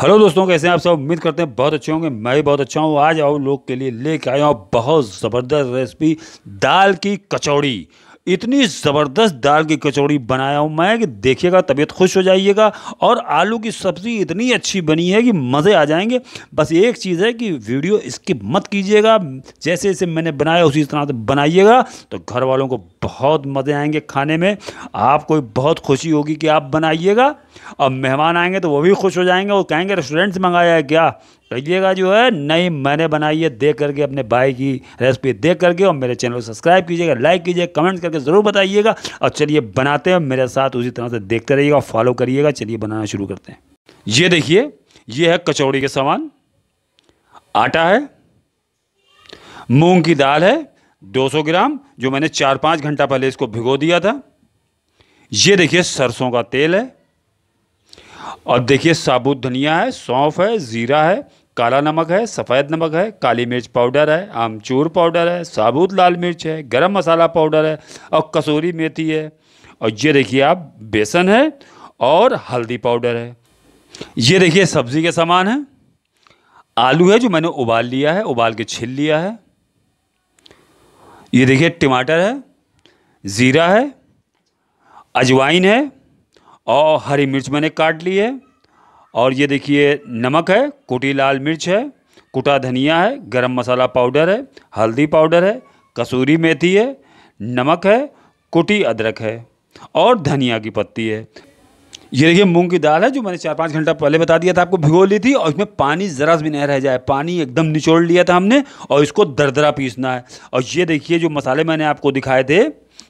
hello दोस्तों कैसे हैं आप सब उम्मीद करते हैं बहुत अच्छे होंगे मैं भी बहुत अच्छा हूँ आज आप लोग के लिए लेके आया हूँ बहुत ज़बरदस्त रेसिपी दाल की कचौड़ी इतनी ज़बरदस्त दाल की कचौड़ी बनाया हूँ मैं कि देखिएगा तबीयत खुश हो जाइएगा और आलू की सब्ज़ी इतनी अच्छी बनी है कि मज़े आ जाएंगे बस एक चीज़ है कि वीडियो स्किप मत कीजिएगा जैसे जैसे मैंने बनाया उसी तरह से बनाइएगा तो घर वालों को बहुत मज़े आएंगे खाने में आपको बहुत खुशी होगी कि आप बनाइएगा और मेहमान आएंगे तो वो भी खुश हो जाएंगे वो कहेंगे रेस्टोरेंट से मंगाया है क्या कहिएगा जो है नहीं मैंने बनाई है देख करके अपने भाई की रेसिपी देख करके और मेरे चैनल को सब्सक्राइब कीजिएगा लाइक कीजिएगा कमेंट करके ज़रूर बताइएगा और चलिए बनाते हैं मेरे साथ उसी तरह से देखते रहिएगा फॉलो करिएगा चलिए बनाना शुरू करते हैं ये देखिए ये है कचौड़ी के सामान आटा है मूंग की दाल है 200 ग्राम जो मैंने चार पाँच घंटा पहले इसको भिगो दिया था ये देखिए सरसों का तेल है और देखिए साबुत धनिया है सौंफ है ज़ीरा है काला नमक है सफ़ेद नमक है काली मिर्च पाउडर है आमचूर पाउडर है साबुत लाल मिर्च है गरम मसाला पाउडर है और कसूरी मेथी है और ये देखिए आप बेसन है और हल्दी पाउडर है ये देखिए सब्ज़ी के सामान है आलू है जो मैंने उबाल लिया है उबाल के छिल लिया है ये देखिए टमाटर है ज़ीरा है अजवाइन है और हरी मिर्च मैंने काट ली है और ये देखिए नमक है कुटी लाल मिर्च है कुटा धनिया है गरम मसाला पाउडर है हल्दी पाउडर है कसूरी मेथी है नमक है कुटी अदरक है और धनिया की पत्ती है ये देखिए मूंग की दाल है जो मैंने चार पाँच घंटा पहले बता दिया था आपको भिगो ली थी और इसमें पानी ज़रा भी नहीं रह जाए पानी एकदम निचोड़ लिया था हमने और इसको दरदरा पीसना है और ये देखिए जो मसाले मैंने आपको दिखाए थे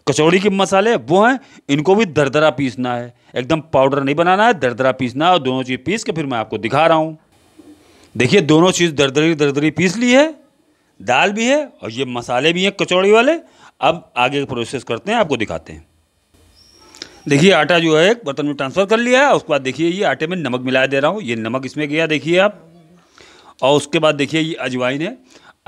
कचौड़ी के मसाले वो हैं इनको भी दरदरा पीसना है एकदम पाउडर नहीं बनाना है दरदरा पीसना है और दोनों चीज़ पीस के फिर मैं आपको दिखा रहा हूँ देखिए दोनों चीज़ दरदरी दरदरी पीस ली है दाल भी है और ये मसाले भी हैं कचौड़ी वाले अब आगे प्रोसेस करते हैं आपको दिखाते हैं देखिए आटा जो है एक बर्तन में ट्रांसफ़र कर लिया है उसके बाद देखिए ये आटे में नमक मिला दे रहा हूँ ये नमक इसमें गया देखिए आप और उसके बाद देखिए ये अजवाइन है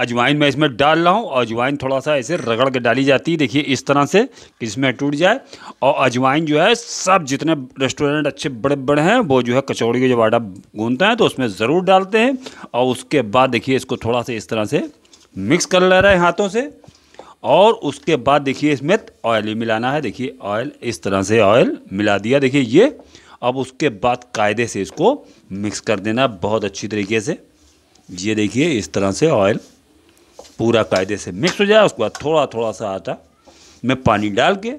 अजवाइन मैं इसमें डाल रहा हूँ अजवाइन थोड़ा सा ऐसे रगड़ के डाली जाती है देखिए इस तरह से कि इसमें टूट जाए और अजवाइन जो है सब जितने रेस्टोरेंट अच्छे बड़े बड़े हैं वो जो है कचौड़ी का जब आटा गूंधता है तो उसमें ज़रूर डालते हैं और उसके बाद देखिए इसको थोड़ा सा इस तरह से मिक्स कर ले रहे हैं हाथों से और उसके बाद देखिए इसमें ऑयल ही मिलाना है देखिए ऑयल इस तरह से ऑयल मिला दिया देखिए ये अब उसके बाद कायदे से इसको मिक्स कर देना बहुत अच्छी तरीके से ये देखिए इस तरह से ऑयल पूरा कायदे से मिक्स हो जाए उसके बाद थोड़ा थोड़ा सा आटा में पानी डाल के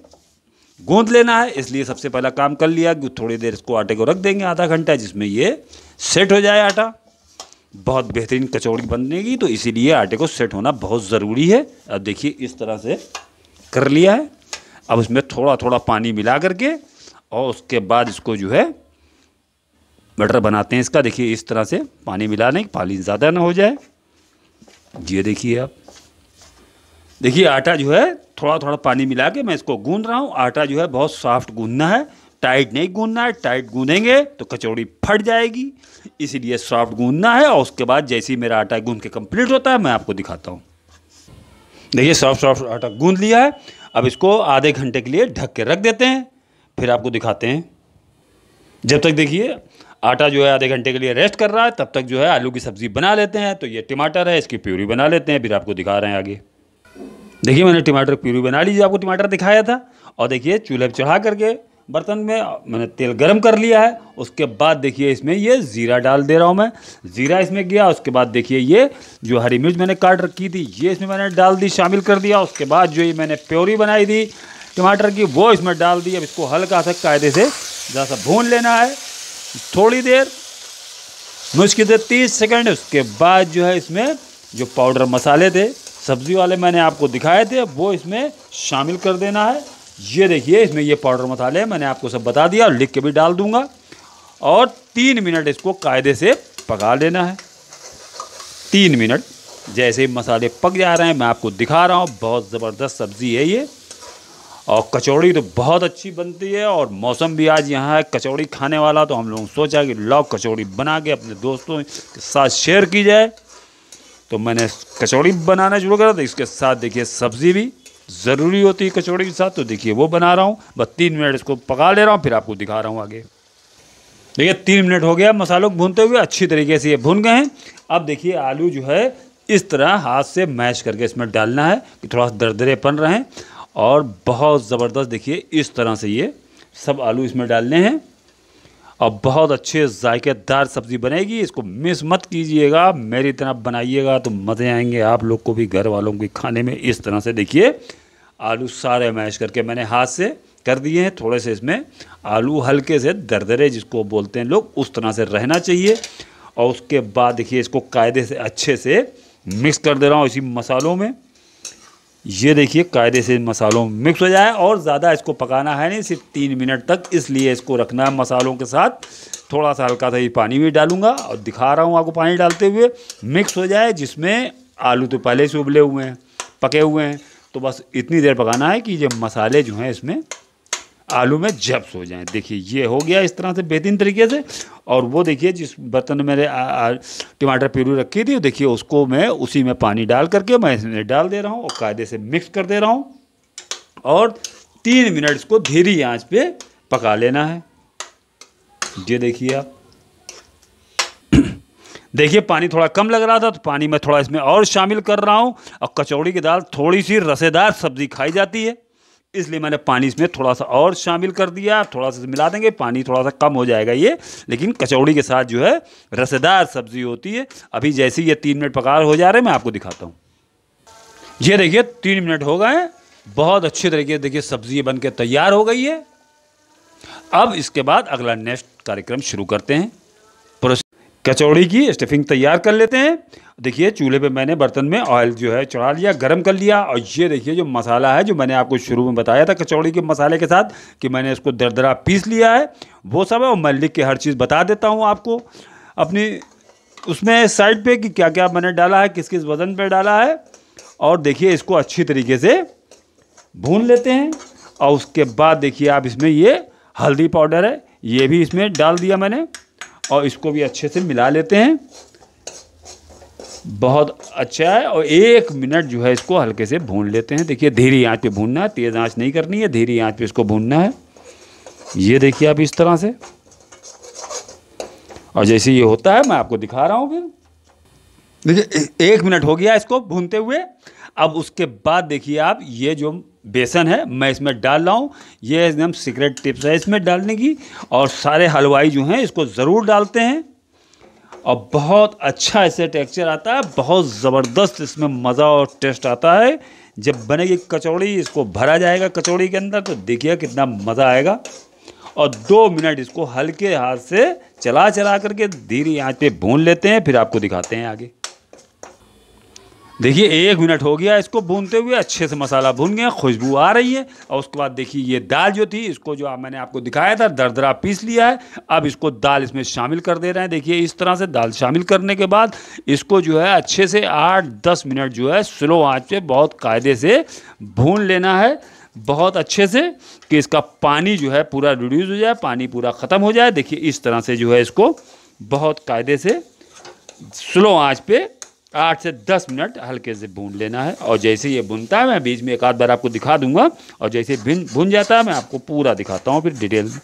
गूँध लेना है इसलिए सबसे पहला काम कर लिया कि थोड़ी देर इसको आटे को रख देंगे आधा घंटा जिसमें ये सेट हो जाए आटा बहुत बेहतरीन कचौड़ी बनेगी तो इसीलिए आटे को सेट होना बहुत ज़रूरी है अब देखिए इस तरह से कर लिया है अब उसमें थोड़ा थोड़ा पानी मिला करके और उसके बाद इसको जो है बटर बनाते हैं इसका देखिए इस तरह से पानी मिला नहीं पानी ज़्यादा ना हो जाए ये देखिए आप देखिए आटा जो है थोड़ा थोड़ा पानी मिला के मैं इसको गूंद रहा हूँ आटा जो है बहुत सॉफ्ट गूंदना है टाइट नहीं गूंदना है टाइट गूंदेंगे तो कचौड़ी फट जाएगी इसीलिए सॉफ्ट गूंदना है और उसके बाद जैसे ही मेरा आटा गूंद के कंप्लीट होता है मैं आपको दिखाता हूँ देखिए सॉफ्ट सॉफ्ट आटा गूंद लिया है अब इसको आधे घंटे के लिए ढक के रख देते हैं फिर आपको दिखाते हैं जब तक देखिए आटा जो है आधे घंटे के लिए रेस्ट कर रहा है तब तक जो है आलू की सब्ज़ी बना लेते हैं तो ये टमाटर है इसकी प्यूरी बना लेते हैं फिर आपको दिखा रहे हैं आगे देखिए मैंने टमाटर प्यूरी बना ली जो आपको टमाटर दिखाया था और देखिए चूल्हे पर चढ़ा करके बर्तन में मैंने तेल गर्म कर लिया है उसके बाद देखिए इसमें ये ज़ीरा डाल दे रहा हूँ मैं ज़ीरा इसमें गया उसके बाद देखिए ये जो हरी मिर्च मैंने काट रखी थी ये इसमें मैंने डाल दी शामिल कर दिया उसके बाद जो ये मैंने प्योरी बनाई थी टमाटर की वो इसमें डाल दी अब इसको हल्का सा कायदे से जरा सा भून लेना है थोड़ी देर मुश्किल से तीस सेकेंड उसके बाद जो है इसमें जो पाउडर मसाले थे सब्ज़ी वाले मैंने आपको दिखाए थे वो इसमें शामिल कर देना है ये देखिए इसमें ये पाउडर मसाले मैंने आपको सब बता दिया और लिख के भी डाल दूंगा और तीन मिनट इसको कायदे से पका लेना है तीन मिनट जैसे मसाले पक जा रहे हैं मैं आपको दिखा रहा हूँ बहुत ज़बरदस्त सब्ज़ी है ये और कचौड़ी तो बहुत अच्छी बनती है और मौसम भी आज यहाँ है कचौड़ी खाने वाला तो हम लोगों ने सोचा कि लॉ कचौड़ी बना के अपने दोस्तों के साथ शेयर की जाए तो मैंने कचौड़ी बनाना शुरू करा था तो इसके साथ देखिए सब्ज़ी भी ज़रूरी होती है कचौड़ी के साथ तो देखिए वो बना रहा हूँ बस तीन मिनट इसको पका ले रहा हूँ फिर आपको दिखा रहा हूँ आगे देखिए तीन मिनट हो गया मसालों को भूनते हुए अच्छी तरीके से ये भून गए हैं अब देखिए आलू जो है इस तरह हाथ से मैश करके इसमें डालना है कि थोड़ा दरदरेपन पन रहें और बहुत ज़बरदस्त देखिए इस तरह से ये सब आलू इसमें डालने हैं और बहुत अच्छे जायकेदार सब्ज़ी बनेगी इसको मिस मत कीजिएगा मेरी तरह बनाइएगा तो मज़े आएंगे आप लोग को भी घर वालों को खाने में इस तरह से देखिए आलू सारे मैश करके मैंने हाथ से कर दिए हैं थोड़े से इसमें आलू हल्के से दरदरे जिसको बोलते हैं लोग उस तरह से रहना चाहिए और उसके बाद देखिए इसको कायदे से अच्छे से मिक्स कर दे रहा हूँ इसी मसालों में ये देखिए कायदे से मसालों मिक्स हो जाए और ज़्यादा इसको पकाना है नहीं सिर्फ तीन मिनट तक इसलिए इसको रखना है मसालों के साथ थोड़ा सा हल्का सा ये पानी भी डालूंगा और दिखा रहा हूँ आपको पानी डालते हुए मिक्स हो जाए जिसमें आलू तो पहले से उबले हुए हैं पके हुए हैं तो बस इतनी देर पकाना है कि ये मसाले जो हैं इसमें आलू में जब्स हो जाए देखिए ये हो गया इस तरह से बेहतरीन तरीके से और वो देखिए जिस बर्तन में मैंने टमाटर प्यूरी रखी थी देखिए उसको मैं उसी में पानी डाल करके मैं इसमें डाल दे रहा हूँ और कायदे से मिक्स कर दे रहा हूँ और तीन मिनट इसको धीरी आंच पे पका लेना है ये देखिए आप देखिए पानी थोड़ा कम लग रहा था तो पानी मैं थोड़ा इसमें और शामिल कर रहा हूँ और कचौड़ी की दाल थोड़ी सी रसेदार सब्ज़ी खाई जाती है इसलिए मैंने पानी इसमें थोड़ा सा और शामिल कर दिया थोड़ा सा मिला देंगे पानी थोड़ा सा कम हो जाएगा ये लेकिन कचौड़ी के साथ जो है रसेदार सब्ज़ी होती है अभी जैसे ये तीन मिनट पकार हो जा रहे हैं मैं आपको दिखाता हूँ ये देखिए तीन मिनट हो गए बहुत अच्छे तरीके से देखिए सब्ज़ी बन के तैयार हो गई है अब इसके बाद अगला नेक्स्ट कार्यक्रम शुरू करते हैं कचौड़ी की स्टफिंग तैयार कर लेते हैं देखिए चूल्हे पे मैंने बर्तन में ऑयल जो है चढ़ा लिया गरम कर लिया और ये देखिए जो मसाला है जो मैंने आपको शुरू में बताया था कचौड़ी के मसाले के साथ कि मैंने इसको दरदरा पीस लिया है वो सब है और मैं लिख के हर चीज़ बता देता हूँ आपको अपनी उसमें साइड पे कि क्या क्या मैंने डाला है किस किस वज़न पर डाला है और देखिए इसको अच्छी तरीके से भून लेते हैं और उसके बाद देखिए आप इसमें ये हल्दी पाउडर है ये भी इसमें डाल दिया मैंने और इसको भी अच्छे से मिला लेते हैं बहुत अच्छा है और एक मिनट जो है इसको हल्के से भून लेते हैं देखिए धीरे आंच पे भूनना है तेज़ आंच नहीं करनी है धीरे आंच पे इसको भूनना है ये देखिए आप इस तरह से और जैसे ये होता है मैं आपको दिखा रहा हूँ फिर देखिए एक मिनट हो गया इसको भूनते हुए अब उसके बाद देखिए आप ये जो बेसन है मैं इसमें डाल रहा हूँ ये एकदम सीक्रेट टिप्स है इसमें डालने की और सारे हलवाई जो हैं इसको ज़रूर डालते हैं और बहुत अच्छा इसे टेक्सचर आता है बहुत ज़बरदस्त इसमें मज़ा और टेस्ट आता है जब बनेगी कचौड़ी इसको भरा जाएगा कचौड़ी के अंदर तो देखिए कितना मज़ा आएगा और दो मिनट इसको हल्के हाथ से चला चला करके धीरे आँच पे भून लेते हैं फिर आपको दिखाते हैं आगे देखिए एक मिनट हो गया इसको भूनते हुए अच्छे से मसाला भून गया खुशबू आ रही है और उसके बाद देखिए ये दाल जो थी इसको जो मैंने आपको दिखाया था दरदरा पीस लिया है अब इसको दाल इसमें शामिल कर दे रहे हैं देखिए इस तरह से दाल शामिल करने के बाद इसको जो है अच्छे से आठ दस मिनट जो है स्लो आँच पर बहुत कायदे से भून लेना है बहुत अच्छे से कि इसका पानी जो है पूरा रिड्यूस हो जाए पानी पूरा ख़त्म हो जाए देखिए इस तरह से जो है इसको बहुत कायदे से स्लो आँच पे आठ से दस मिनट हल्के से भून लेना है और जैसे ये भुनता है मैं बीच में एक आध बार आपको दिखा दूंगा और जैसे भिन भुन जाता है मैं आपको पूरा दिखाता हूँ फिर डिटेल में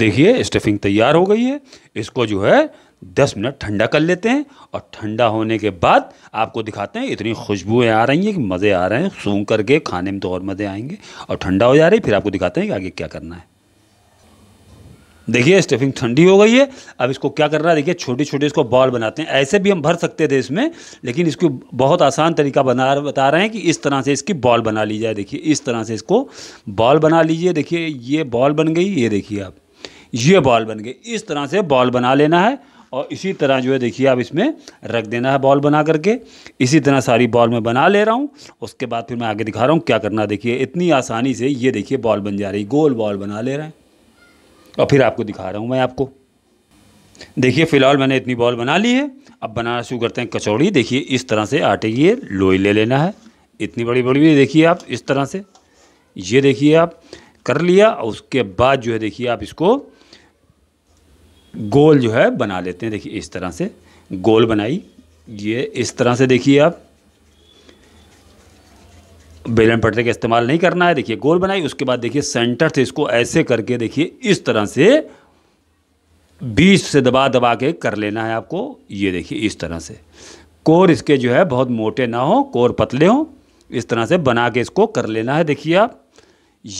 देखिए स्टफिंग तैयार हो गई है इसको जो है दस मिनट ठंडा कर लेते हैं और ठंडा होने के बाद आपको दिखाते हैं इतनी खुशबुएं आ रही हैं कि मज़े आ रहे हैं सूंघ करके खाने में तो और मज़े आएंगे और ठंडा हो जा रही फिर आपको दिखाते हैं कि आगे क्या करना है देखिए स्टफिंग ठंडी हो गई है अब इसको क्या करना है देखिए छोटे छोटे इसको बॉल बनाते हैं ऐसे भी हम भर सकते थे इसमें लेकिन इसको बहुत आसान तरीका बना बता रहे हैं कि इस तरह से इसकी बॉल बना ली जाए देखिए इस तरह से इसको बॉल बना लीजिए देखिए ये बॉल बन गई ये देखिए आप ये बॉल बन गई इस तरह से बॉल बना लेना है और इसी तरह जो है देखिए आप इसमें रख देना है बॉल बना करके इसी तरह सारी बॉल मैं बना ले रहा हूँ उसके बाद फिर मैं आगे दिखा रहा हूँ क्या करना देखिए इतनी आसानी से ये देखिए बॉल बन जा रही गोल बॉल बना ले रहे हैं और फिर आपको दिखा रहा हूँ मैं आपको देखिए फ़िलहाल मैंने इतनी बॉल बना ली है अब बनाना शुरू करते हैं कचौड़ी देखिए इस तरह से आटे की ये लोई ले लेना है इतनी बड़ी बड़ी देखिए आप इस तरह से ये देखिए आप कर लिया और उसके बाद जो है देखिए आप इसको गोल जो है बना लेते हैं देखिए इस तरह से गोल बनाई ये इस तरह से देखिए आप बेलन पटरी का इस्तेमाल नहीं करना है देखिए गोल बनाई उसके बाद देखिए सेंटर से इसको ऐसे करके देखिए इस तरह से बीच से दबा दबा के कर लेना है आपको ये देखिए इस तरह से कोर इसके जो है बहुत मोटे ना हो कोर पतले हों इस तरह से बना के इसको कर लेना है देखिए आप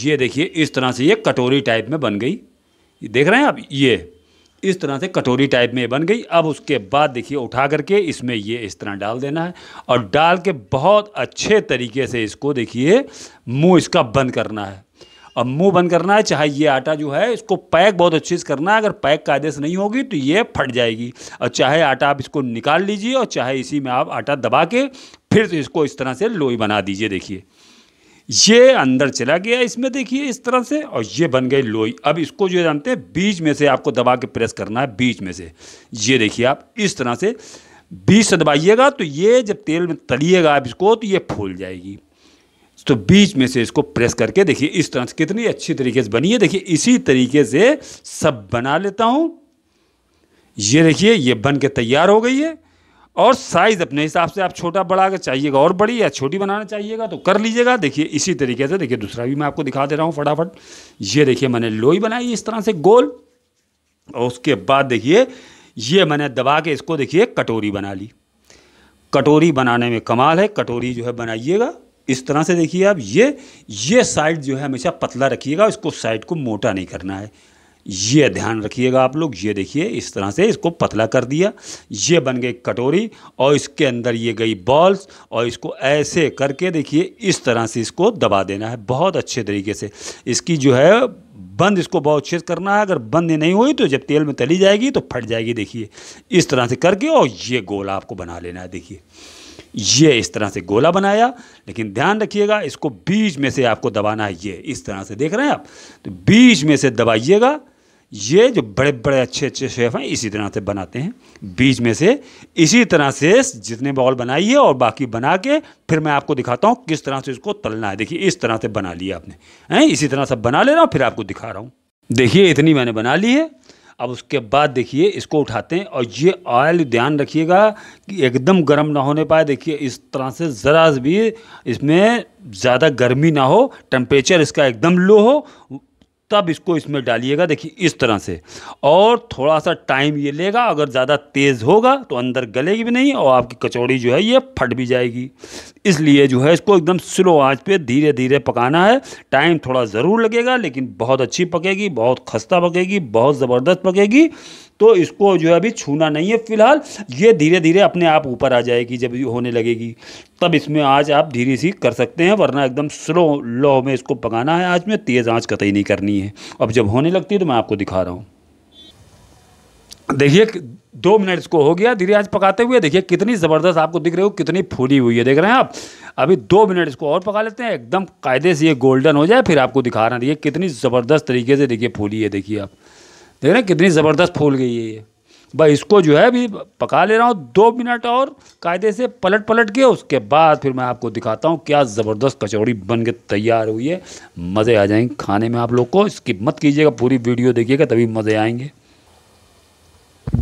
ये देखिए इस तरह से ये कटोरी टाइप में बन गई देख रहे हैं आप ये इस तरह से कटोरी टाइप में बन गई अब उसके बाद देखिए उठा करके इसमें ये इस तरह डाल देना है और डाल के बहुत अच्छे तरीके से इसको देखिए मुंह इसका बंद करना है अब मुंह बंद करना है चाहे ये आटा जो है इसको पैक बहुत अच्छे से करना है अगर पैक कायदे से नहीं होगी तो ये फट जाएगी और चाहे आटा आप इसको निकाल लीजिए और चाहे इसी में आप आटा दबा के फिर इसको इस तरह से लोई बना दीजिए देखिए ये अंदर चला गया इसमें देखिए इस तरह से और ये बन गई लोई अब इसको जो जानते हैं बीच में से आपको दबा के प्रेस करना है बीच में से ये देखिए आप इस तरह से बीच से दबाइएगा तो ये जब तेल में तलिएगा आप इसको तो ये फूल जाएगी तो बीच में से इसको प्रेस करके देखिए इस तरह से कितनी अच्छी तरीके से बनी है देखिए इसी तरीके से सब बना लेता हूँ ये देखिए ये बन के तैयार हो गई है और साइज़ अपने हिसाब से आप छोटा बढ़ा अगर चाहिएगा और बड़ी या छोटी बनाना चाहिएगा तो कर लीजिएगा देखिए इसी तरीके से देखिए दूसरा भी मैं आपको दिखा दे रहा हूँ फटाफट ये देखिए मैंने लोई बनाई इस तरह से गोल और उसके बाद देखिए ये मैंने दबा के इसको देखिए कटोरी बना ली कटोरी बनाने में कमाल है कटोरी जो है बनाइएगा इस तरह से देखिए आप ये ये साइड जो है हमेशा पतला रखिएगा इसको साइड को मोटा नहीं करना है ये ध्यान रखिएगा आप लोग ये देखिए इस तरह से इसको पतला कर दिया ये बन गई कटोरी और इसके अंदर ये गई बॉल्स और इसको ऐसे करके देखिए इस तरह से इसको दबा देना है बहुत अच्छे तरीके से इसकी जो है बंद इसको बहुत अच्छे से करना है अगर बंद नहीं हुई तो जब तेल में तली जाएगी तो फट जाएगी देखिए इस तरह से करके और ये गोला आपको बना लेना है देखिए ये इस तरह से गोला बनाया लेकिन ध्यान रखिएगा इसको बीच में से आपको दबाना है ये इस तरह से देख रहे हैं आप तो बीच में से दबाइएगा ये जो बड़े बड़े अच्छे अच्छे शेफ़ हैं इसी तरह से बनाते हैं बीच में से इसी तरह से जितने बॉल बनाइए और बाकी बना के फिर मैं आपको दिखाता हूँ किस तरह से इसको तलना है देखिए इस तरह से बना लिया आपने हैं इसी तरह से बना ले रहा हूँ फिर आपको दिखा रहा हूँ देखिए इतनी मैंने बना ली है अब उसके बाद देखिए इसको उठाते हैं और ये ऑयल ध्यान रखिएगा कि एकदम गर्म ना होने पाए देखिए इस तरह से ज़रा भी इसमें ज़्यादा गर्मी ना हो टेम्परेचर इसका एकदम लो हो तब इसको इसमें डालिएगा देखिए इस तरह से और थोड़ा सा टाइम ये लेगा अगर ज़्यादा तेज़ होगा तो अंदर गलेगी भी नहीं और आपकी कचौड़ी जो है ये फट भी जाएगी इसलिए जो है इसको एकदम स्लो आंच पे धीरे धीरे पकाना है टाइम थोड़ा ज़रूर लगेगा लेकिन बहुत अच्छी पकेगी बहुत खस्ता पकेगी बहुत ज़बरदस्त पकेगी तो इसको जो है अभी छूना नहीं है फिलहाल ये धीरे धीरे अपने आप ऊपर आ जाएगी जब होने लगेगी तब इसमें आज आप धीरे सी कर सकते हैं वरना एकदम स्लो लो में इसको पकाना है आज में तेज़ आँच कतई नहीं करनी है अब जब होने लगती है तो मैं आपको दिखा रहा हूँ देखिए दो मिनट इसको हो गया धीरे आज पकाते हुए देखिए कितनी ज़बरदस्त आपको दिख रही हो कितनी फूली हुई है देख रहे हैं आप अभी दो मिनट इसको और पका लेते हैं एकदम कायदे से ये गोल्डन हो जाए फिर आपको दिखा रहे हैं देखिए कितनी ज़बरदस्त तरीके से देखिए फूली है देखिए आप देख रहे हैं कितनी ज़बरदस्त फूल गई है ये भाई इसको जो है अभी पका ले रहा हूँ दो मिनट और कायदे से पलट पलट के उसके बाद फिर मैं आपको दिखाता हूँ क्या ज़बरदस्त कचौड़ी बन के तैयार हुई है मज़े आ जाएंगे खाने में आप लोग को इसकी मत कीजिएगा पूरी वीडियो देखिएगा तभी मज़े आएंगे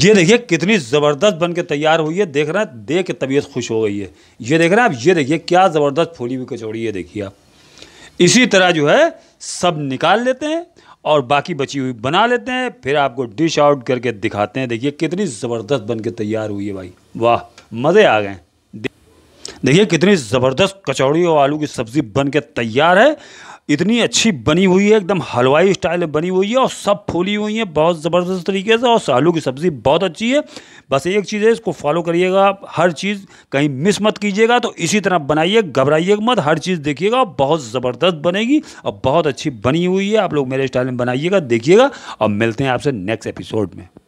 ये देखिए कितनी ज़बरदस्त बन के तैयार हुई है देख रहे हैं देख के तबीयत खुश हो गई है ये देख रहे हैं आप ये देखिए क्या ज़बरदस्त फूली हुई कचौड़ी है देखिए आप इसी तरह जो है सब निकाल लेते हैं और बाकी बची हुई बना लेते हैं फिर आपको डिश आउट करके दिखाते हैं देखिए कितनी ज़बरदस्त बन के तैयार हुई है भाई वाह मज़े आ गए देखिए कितनी ज़बरदस्त कचौड़ी और आलू की सब्ज़ी बन के तैयार है इतनी अच्छी बनी हुई है एकदम हलवाई स्टाइल में बनी हुई है और सब फूली हुई है बहुत ज़बरदस्त तरीके से और आलू की सब्ज़ी बहुत अच्छी है बस एक चीज़ है इसको फॉलो करिएगा आप हर चीज़ कहीं मिस मत कीजिएगा तो इसी तरह बनाइए घबराइए मत हर चीज़ देखिएगा बहुत ज़बरदस्त बनेगी और बहुत अच्छी बनी हुई है आप लोग मेरे स्टाइल में बनाइएगा देखिएगा और मिलते हैं आपसे नेक्स्ट एपिसोड में